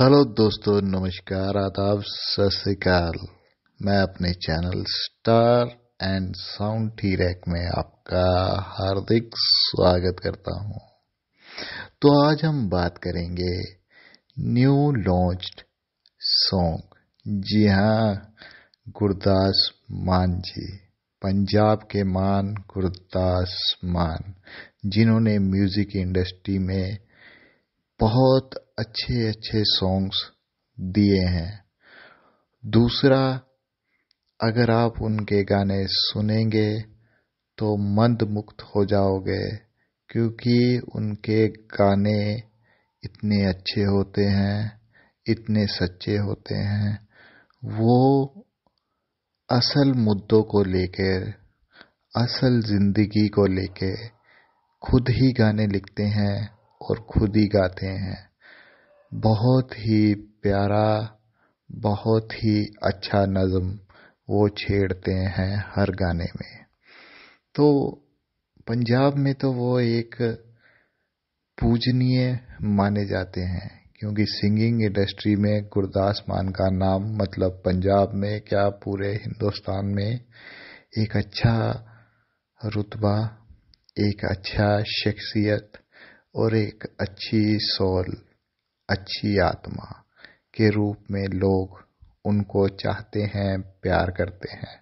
hello दोस्तों नमस्कार आदाब सत मैं अपने channel star and sound track में आपका हार्दिक स्वागत करता हूं तो आज हम बात करेंगे न्यू लॉन्च्ड सॉन्ग जी हाँ गुरदास मान जी पंजाब के मान गुरदास मान जिन्होंने म्यूज़िक इंडस्ट्री में बहुत अच्छे अच्छे सॉन्ग्स दिए हैं दूसरा अगर आप उनके गाने सुनेंगे तो मंद मुक्त हो जाओगे क्योंकि उनके गाने इतने अच्छे होते हैं इतने सच्चे होते हैं वो असल मुद्दों को लेकर असल ज़िंदगी को लेकर खुद ही गाने लिखते हैं और खुद ही गाते हैं बहुत ही प्यारा बहुत ही अच्छा नज़म वो छेड़ते हैं हर गाने में तो पंजाब में तो वो एक पूजनीय माने जाते हैं क्योंकि सिंगिंग इंडस्ट्री में गुरदास मान का नाम मतलब पंजाब में क्या पूरे हिंदुस्तान में एक अच्छा रुतबा एक अच्छा शख्सियत और एक अच्छी सोल अच्छी आत्मा के रूप में लोग उनको चाहते हैं प्यार करते हैं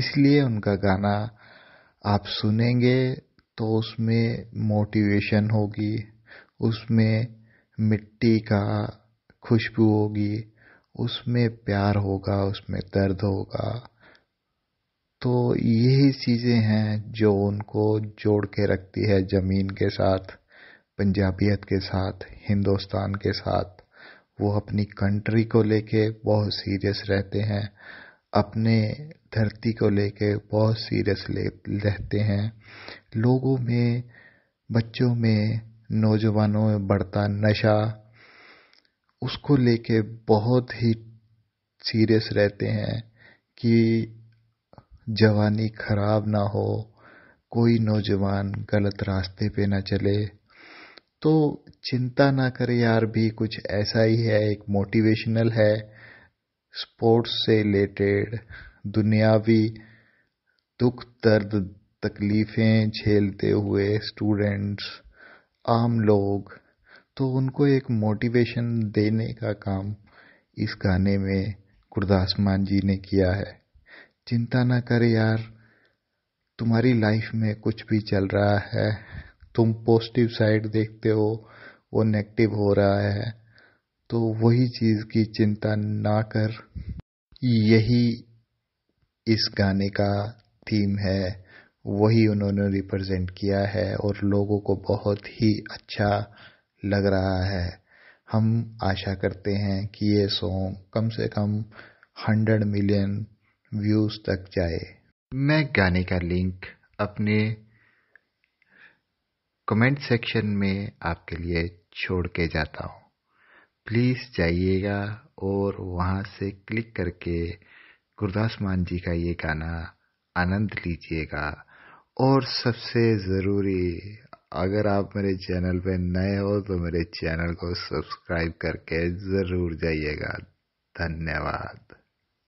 इसलिए उनका गाना आप सुनेंगे तो उसमें मोटिवेशन होगी उसमें मिट्टी का खुशबू होगी उसमें प्यार होगा उसमें दर्द होगा तो यही चीज़ें हैं जो उनको जोड़ के रखती है ज़मीन के साथ पंजाबियत के साथ हिंदुस्तान के साथ वो अपनी कंट्री को लेके बहुत सीरियस रहते हैं अपने धरती को लेके बहुत सीरियस ले रहते हैं लोगों में बच्चों में नौजवानों में बढ़ता नशा उसको लेके बहुत ही सीरियस रहते हैं कि जवानी खराब ना हो कोई नौजवान गलत रास्ते पे ना चले तो चिंता ना करें यार भी कुछ ऐसा ही है एक मोटिवेशनल है स्पोर्ट्स से रिलेटेड दुनियावी दुख दर्द तकलीफ़ें झेलते हुए स्टूडेंट्स आम लोग तो उनको एक मोटिवेशन देने का काम इस गाने में गुरदास मान जी ने किया है चिंता ना करे यार तुम्हारी लाइफ में कुछ भी चल रहा है तुम पॉजिटिव साइड देखते हो वो नेगेटिव हो रहा है तो वही चीज़ की चिंता ना कर यही इस गाने का थीम है वही उन्होंने रिप्रेजेंट किया है और लोगों को बहुत ही अच्छा लग रहा है हम आशा करते हैं कि ये सॉन्ग कम से कम हंड्रेड मिलियन व्यूज़ तक जाए मैं गाने का लिंक अपने कमेंट सेक्शन में आपके लिए छोड़ के जाता हूँ प्लीज़ जाइएगा और वहाँ से क्लिक करके गुरदास मान जी का ये गाना आनंद लीजिएगा और सबसे ज़रूरी अगर आप मेरे चैनल पे नए हो तो मेरे चैनल को सब्सक्राइब करके ज़रूर जाइएगा धन्यवाद